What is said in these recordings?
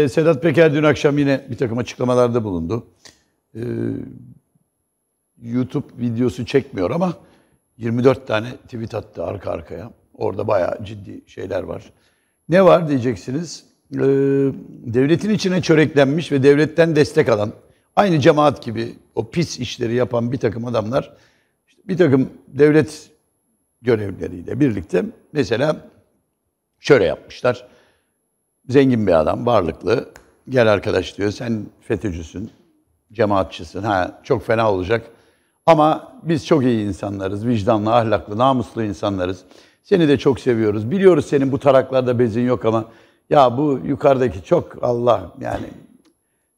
E, Sedat Peker dün akşam yine bir takım açıklamalarda bulundu. E, YouTube videosu çekmiyor ama 24 tane tweet attı arka arkaya. Orada bayağı ciddi şeyler var. Ne var diyeceksiniz. E, devletin içine çöreklenmiş ve devletten destek alan, aynı cemaat gibi o pis işleri yapan bir takım adamlar, bir takım devlet görevleriyle birlikte mesela şöyle yapmışlar zengin bir adam, varlıklı. Gel arkadaş diyor, sen FETÖ'cüsün, cemaatçısın. Ha, çok fena olacak. Ama biz çok iyi insanlarız, vicdanlı, ahlaklı, namuslu insanlarız. Seni de çok seviyoruz. Biliyoruz senin bu taraklarda bezin yok ama ya bu yukarıdaki çok Allah yani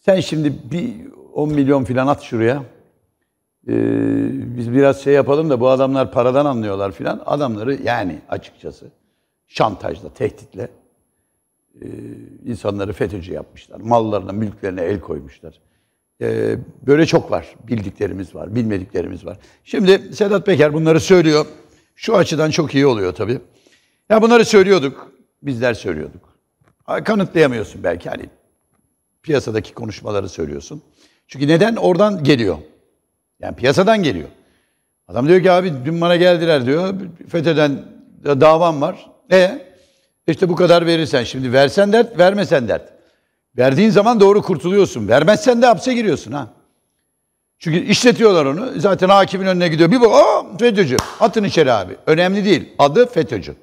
sen şimdi bir 10 milyon filan at şuraya. Ee, biz biraz şey yapalım da bu adamlar paradan anlıyorlar filan. Adamları yani açıkçası şantajla, tehditle e, insanları FETÖ'cü yapmışlar. Mallarına, mülklerine el koymuşlar. Ee, böyle çok var. Bildiklerimiz var, bilmediklerimiz var. Şimdi Sedat Peker bunları söylüyor. Şu açıdan çok iyi oluyor tabii. Ya bunları söylüyorduk, bizler söylüyorduk. Kanıtlayamıyorsun belki hani piyasadaki konuşmaları söylüyorsun. Çünkü neden? Oradan geliyor. Yani piyasadan geliyor. Adam diyor ki abi dün bana geldiler diyor. FETÖ'den davam var. E işte bu kadar verirsen şimdi versen dert, vermesen dert. Verdiğin zaman doğru kurtuluyorsun. Vermezsen de hapse giriyorsun ha. Çünkü işletiyorlar onu. Zaten hakimin önüne gidiyor. Bir bak, aa FETÖ'cü. Atın içeri abi. Önemli değil. Adı FETÖ'cü.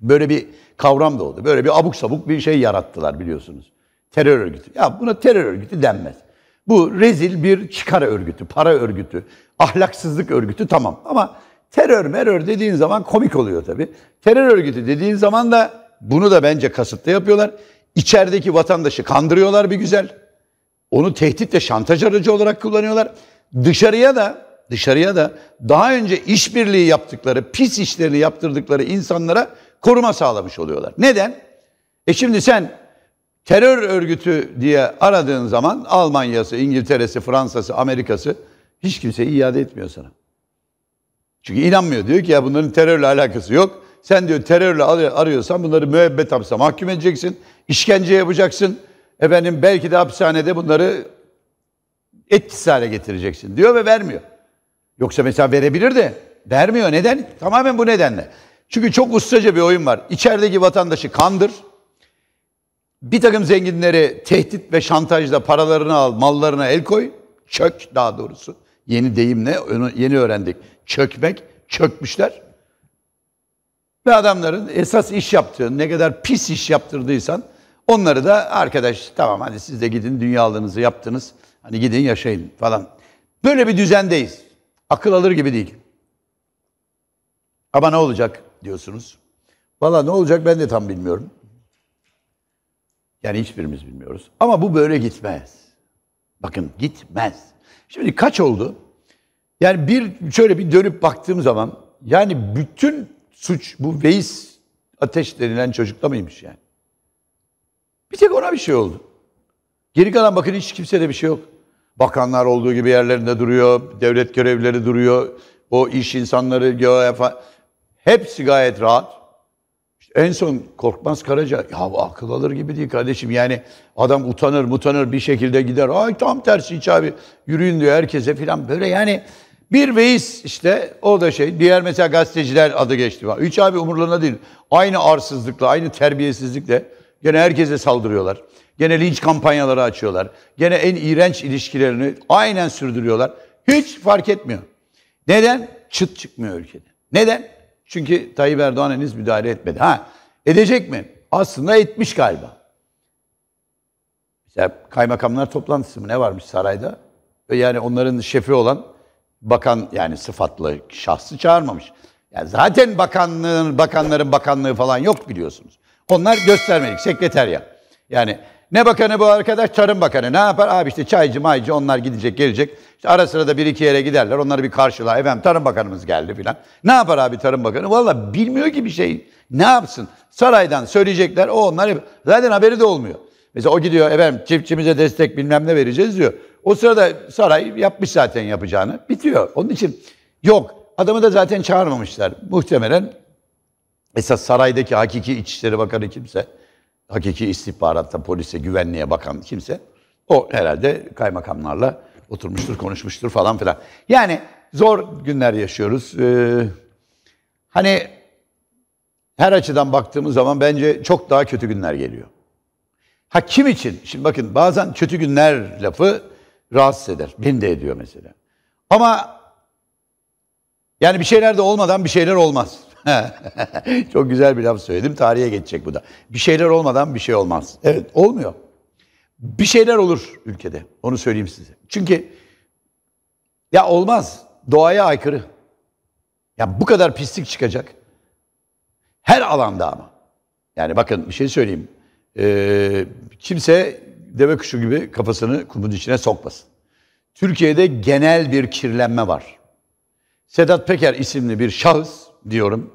Böyle bir kavram da oldu. Böyle bir abuk sabuk bir şey yarattılar biliyorsunuz. Terör örgütü. Ya buna terör örgütü denmez. Bu rezil bir çıkar örgütü, para örgütü, ahlaksızlık örgütü tamam. Ama Terör merör dediğin zaman komik oluyor tabii. Terör örgütü dediğin zaman da bunu da bence kasıtlı yapıyorlar. İçerideki vatandaşı kandırıyorlar bir güzel. Onu tehdit ve şantaj aracı olarak kullanıyorlar. Dışarıya da dışarıya da daha önce işbirliği yaptıkları, pis işlerini yaptırdıkları insanlara koruma sağlamış oluyorlar. Neden? E şimdi sen terör örgütü diye aradığın zaman Almanya'sı, İngiltere'si, Fransa'sı, Amerika'sı hiç kimse iade etmiyor sana. Çünkü inanmıyor. Diyor ki ya bunların terörle alakası yok. Sen diyor terörle arıyorsan bunları müebbet hapse mahkum edeceksin. işkence yapacaksın. Efendim belki de hapishanede bunları etkisiz hale getireceksin diyor ve vermiyor. Yoksa mesela verebilir de vermiyor. Neden? Tamamen bu nedenle. Çünkü çok ustaca bir oyun var. İçerideki vatandaşı kandır. Bir takım zenginleri tehdit ve şantajla paralarını al, mallarına el koy. Çök daha doğrusu. Yeni deyimle yeni öğrendik çökmek, çökmüşler. Ve adamların esas iş yaptığı, ne kadar pis iş yaptırdıysan onları da arkadaş tamam hadi siz de gidin dünyalığınızı yaptınız. Hani gidin yaşayın falan. Böyle bir düzendeyiz. Akıl alır gibi değil. Ama ne olacak diyorsunuz. Valla ne olacak ben de tam bilmiyorum. Yani hiçbirimiz bilmiyoruz. Ama bu böyle gitmez. Bakın gitmez. Şimdi kaç oldu? Yani bir şöyle bir dönüp baktığım zaman yani bütün suç bu Veys ateş denilen çocukta mıymış yani? Bir tek ona bir şey oldu. Geri kalan bakın hiç kimsede bir şey yok. Bakanlar olduğu gibi yerlerinde duruyor, devlet görevlileri duruyor, o iş insanları göğe falan. Hepsi gayet rahat. İşte en son Korkmaz Karaca, ya bu akıl alır gibi değil kardeşim. Yani adam utanır mutanır bir şekilde gider. Ay tam tersi hiç abi yürüyün diyor herkese filan. Böyle yani bir veis işte o da şey. Diğer mesela gazeteciler adı geçti. Üç abi umurlarına değil. Aynı arsızlıkla, aynı terbiyesizlikle gene herkese saldırıyorlar. Gene linç kampanyaları açıyorlar. Gene en iğrenç ilişkilerini aynen sürdürüyorlar. Hiç fark etmiyor. Neden? Çıt çıkmıyor ülkede. Neden? Çünkü Tayyip Erdoğan henüz müdahale etmedi. Ha, edecek mi? Aslında etmiş galiba. Mesela kaymakamlar toplantısı mı ne varmış sarayda? Yani onların şefi olan bakan yani sıfatlı şahsı çağırmamış. Yani zaten bakanlığın, bakanların bakanlığı falan yok biliyorsunuz. Onlar göstermelik, sekreterya. Yani ne bakanı bu arkadaş? Tarım bakanı. Ne yapar? Abi işte çaycı maycı onlar gidecek gelecek. İşte ara sıra da bir iki yere giderler. Onları bir karşılar. Efendim tarım bakanımız geldi filan. Ne yapar abi tarım bakanı? Valla bilmiyor ki bir şey. Ne yapsın? Saraydan söyleyecekler. O onlar Zaten haberi de olmuyor. Mesela o gidiyor efendim çiftçimize destek bilmem ne vereceğiz diyor. O sırada saray yapmış zaten yapacağını. Bitiyor. Onun için yok. Adamı da zaten çağırmamışlar. Muhtemelen esas saraydaki hakiki İçişleri Bakanı kimse, hakiki istihbaratta, polise, güvenliğe bakan kimse o herhalde kaymakamlarla oturmuştur, konuşmuştur falan filan. Yani zor günler yaşıyoruz. Ee, hani her açıdan baktığımız zaman bence çok daha kötü günler geliyor. Ha kim için? Şimdi bakın bazen kötü günler lafı rahatsız eder. Beni de ediyor mesela. Ama yani bir şeyler de olmadan bir şeyler olmaz. Çok güzel bir laf söyledim. Tarihe geçecek bu da. Bir şeyler olmadan bir şey olmaz. Evet olmuyor. Bir şeyler olur ülkede. Onu söyleyeyim size. Çünkü ya olmaz. Doğaya aykırı. Ya bu kadar pislik çıkacak. Her alanda ama. Yani bakın bir şey söyleyeyim. Ee, kimse deve kuşu gibi kafasını kumun içine sokmasın. Türkiye'de genel bir kirlenme var. Sedat Peker isimli bir şahıs diyorum.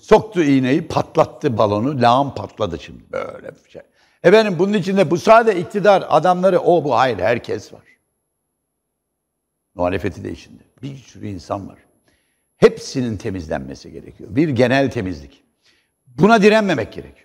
Soktu iğneyi, patlattı balonu, lağım patladı şimdi böyle bir şey. Efendim bunun içinde bu sade iktidar adamları o bu hayır herkes var. Muhalefeti de içinde. Bir sürü insan var. Hepsinin temizlenmesi gerekiyor. Bir genel temizlik. Buna direnmemek gerekiyor.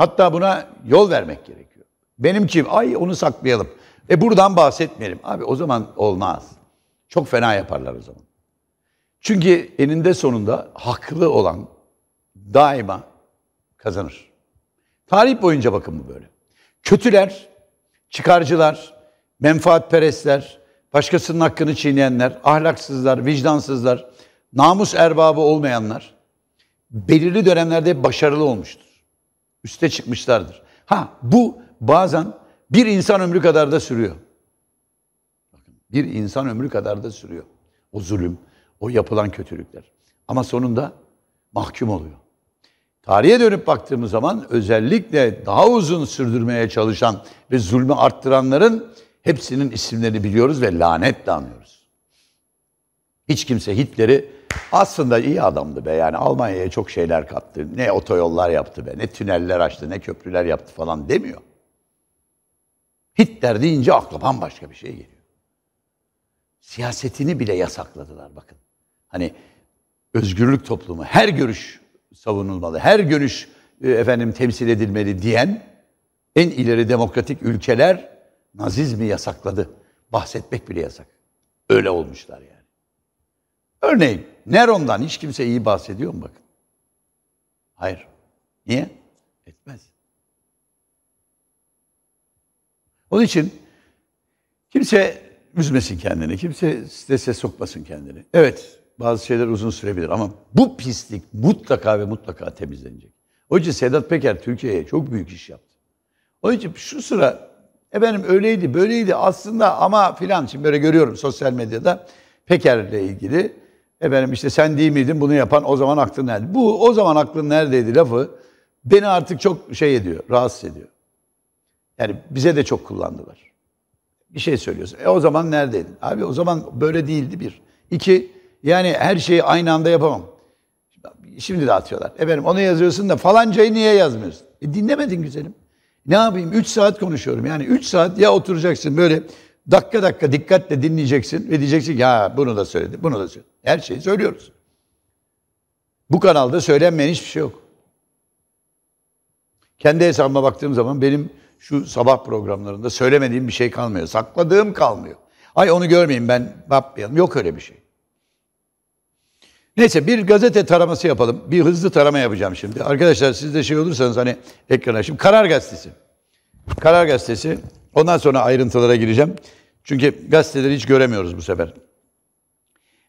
Hatta buna yol vermek gerekiyor. Benim kim? Ay onu saklayalım. E buradan bahsetmeyelim. Abi o zaman olmaz. Çok fena yaparlar o zaman. Çünkü eninde sonunda haklı olan daima kazanır. Tarih boyunca bakın bu böyle. Kötüler, çıkarcılar, menfaatperestler, başkasının hakkını çiğneyenler, ahlaksızlar, vicdansızlar, namus erbabı olmayanlar belirli dönemlerde başarılı olmuştur üste çıkmışlardır. Ha bu bazen bir insan ömrü kadar da sürüyor. Bir insan ömrü kadar da sürüyor. O zulüm, o yapılan kötülükler. Ama sonunda mahkum oluyor. Tarihe dönüp baktığımız zaman özellikle daha uzun sürdürmeye çalışan ve zulmü arttıranların hepsinin isimlerini biliyoruz ve lanetle anıyoruz. Hiç kimse Hitler'i aslında iyi adamdı be yani Almanya'ya çok şeyler kattı. Ne otoyollar yaptı be, ne tüneller açtı, ne köprüler yaptı falan demiyor. Hitler deyince akla bambaşka bir şey geliyor. Siyasetini bile yasakladılar bakın. Hani özgürlük toplumu, her görüş savunulmalı, her görüş e, efendim temsil edilmeli diyen en ileri demokratik ülkeler nazizmi yasakladı. Bahsetmek bile yasak. Öyle olmuşlar yani. Örneğin Neron'dan hiç kimse iyi bahsediyor mu bakın? Hayır. Niye? Etmez. Onun için kimse üzmesin kendini, kimse strese sokmasın kendini. Evet, bazı şeyler uzun sürebilir ama bu pislik mutlaka ve mutlaka temizlenecek. O için Sedat Peker Türkiye'ye çok büyük iş yaptı. Onun için şu sıra efendim öyleydi, böyleydi aslında ama filan şimdi böyle görüyorum sosyal medyada Peker'le ilgili Efendim işte sen değil miydin bunu yapan o zaman aklın nerede? Bu o zaman aklın neredeydi lafı beni artık çok şey ediyor, rahatsız ediyor. Yani bize de çok kullandılar. Bir şey söylüyorsun. E o zaman neredeydin? Abi o zaman böyle değildi bir. İki, yani her şeyi aynı anda yapamam. Şimdi de atıyorlar. Efendim onu yazıyorsun da falancayı niye yazmıyorsun? E dinlemedin güzelim. Ne yapayım? Üç saat konuşuyorum. Yani üç saat ya oturacaksın böyle Dakika dakika dikkatle dinleyeceksin ve diyeceksin ya bunu da söyledi, bunu da söyledi. Her şeyi söylüyoruz. Bu kanalda söylenmeyen hiçbir şey yok. Kendi hesabıma baktığım zaman benim şu sabah programlarında söylemediğim bir şey kalmıyor. Sakladığım kalmıyor. Ay onu görmeyeyim ben yapmayalım. Yok öyle bir şey. Neyse bir gazete taraması yapalım. Bir hızlı tarama yapacağım şimdi. Arkadaşlar siz de şey olursanız hani ekrana şimdi Karar Gazetesi. Karar Gazetesi. Ondan sonra ayrıntılara gireceğim. Çünkü gazeteleri hiç göremiyoruz bu sefer.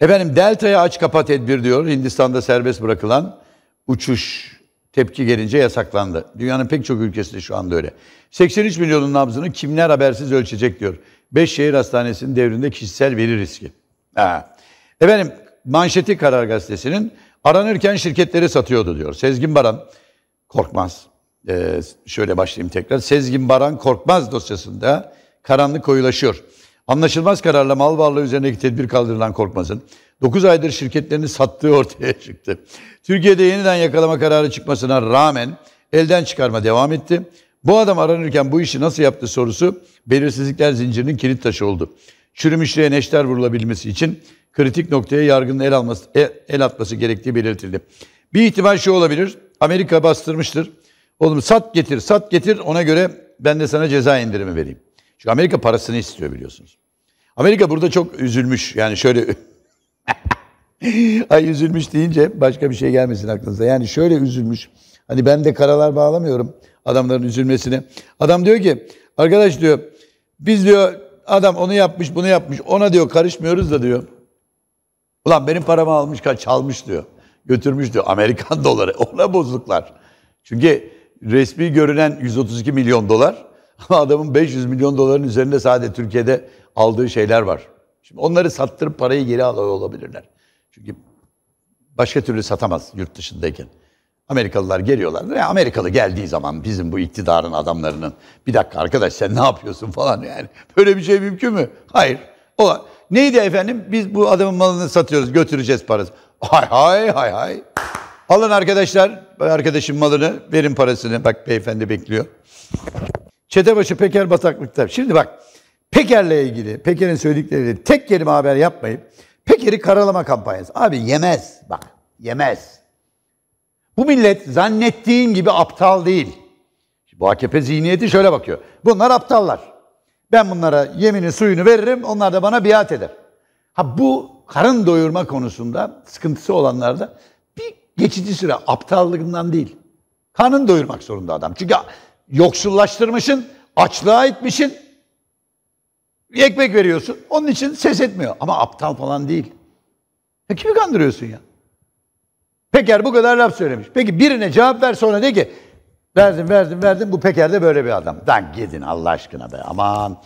Efendim Delta'ya aç kapa tedbir diyor. Hindistan'da serbest bırakılan uçuş tepki gelince yasaklandı. Dünyanın pek çok ülkesinde şu anda öyle. 83 milyonun nabzını kimler habersiz ölçecek diyor. Beş şehir hastanesinin devrinde kişisel veri riski. Ha. Efendim manşeti Karar Gazetesi'nin aranırken şirketleri satıyordu diyor. Sezgin Baran korkmaz. Ee, şöyle başlayayım tekrar. Sezgin Baran korkmaz dosyasında karanlık koyulaşıyor. Anlaşılmaz kararla mal varlığı üzerindeki tedbir kaldırılan korkmasın. 9 aydır şirketlerini sattığı ortaya çıktı. Türkiye'de yeniden yakalama kararı çıkmasına rağmen elden çıkarma devam etti. Bu adam aranırken bu işi nasıl yaptı sorusu belirsizlikler zincirinin kilit taşı oldu. Çürümüşlüğe neşter vurulabilmesi için kritik noktaya yargının el, alması, e, el atması gerektiği belirtildi. Bir ihtimal şu olabilir. Amerika bastırmıştır. Oğlum sat getir, sat getir ona göre ben de sana ceza indirimi vereyim. Çünkü Amerika parasını istiyor biliyorsunuz. Amerika burada çok üzülmüş. Yani şöyle Ay üzülmüş deyince başka bir şey gelmesin aklınıza. Yani şöyle üzülmüş. Hani ben de karalar bağlamıyorum adamların üzülmesine. Adam diyor ki arkadaş diyor biz diyor adam onu yapmış bunu yapmış ona diyor karışmıyoruz da diyor. Ulan benim paramı almış çalmış diyor. Götürmüş diyor Amerikan doları ona bozuklar. Çünkü resmi görünen 132 milyon dolar ama adamın 500 milyon doların üzerinde sadece Türkiye'de aldığı şeyler var. Şimdi onları sattırıp parayı geri alıyor olabilirler. Çünkü başka türlü satamaz yurt dışındayken. Amerikalılar geliyorlar. Ve Amerikalı geldiği zaman bizim bu iktidarın adamlarının bir dakika arkadaş sen ne yapıyorsun falan yani. Böyle bir şey mümkün mü? Hayır. O neydi efendim? Biz bu adamın malını satıyoruz, götüreceğiz parası. Hay hay hay hay. Alın arkadaşlar, arkadaşın malını, verin parasını. Bak beyefendi bekliyor. Çetebaşı Peker bataklıkta. Şimdi bak Peker'le ilgili, Peker'in söyledikleriyle tek kelime haber yapmayıp Peker'i karalama kampanyası. Abi yemez bak yemez. Bu millet zannettiğin gibi aptal değil. Bu AKP zihniyeti şöyle bakıyor. Bunlar aptallar. Ben bunlara yemini suyunu veririm onlar da bana biat eder. Ha bu karın doyurma konusunda sıkıntısı olanlarda bir geçici süre aptallığından değil. Karnını doyurmak zorunda adam. Çünkü yoksullaştırmışsın, açlığa itmişsin. Bir ekmek veriyorsun. Onun için ses etmiyor. Ama aptal falan değil. Ya kimi kandırıyorsun ya? Peker bu kadar laf söylemiş. Peki birine cevap ver sonra de ki verdim verdim verdim bu Peker de böyle bir adam. Lan gidin Allah aşkına be aman.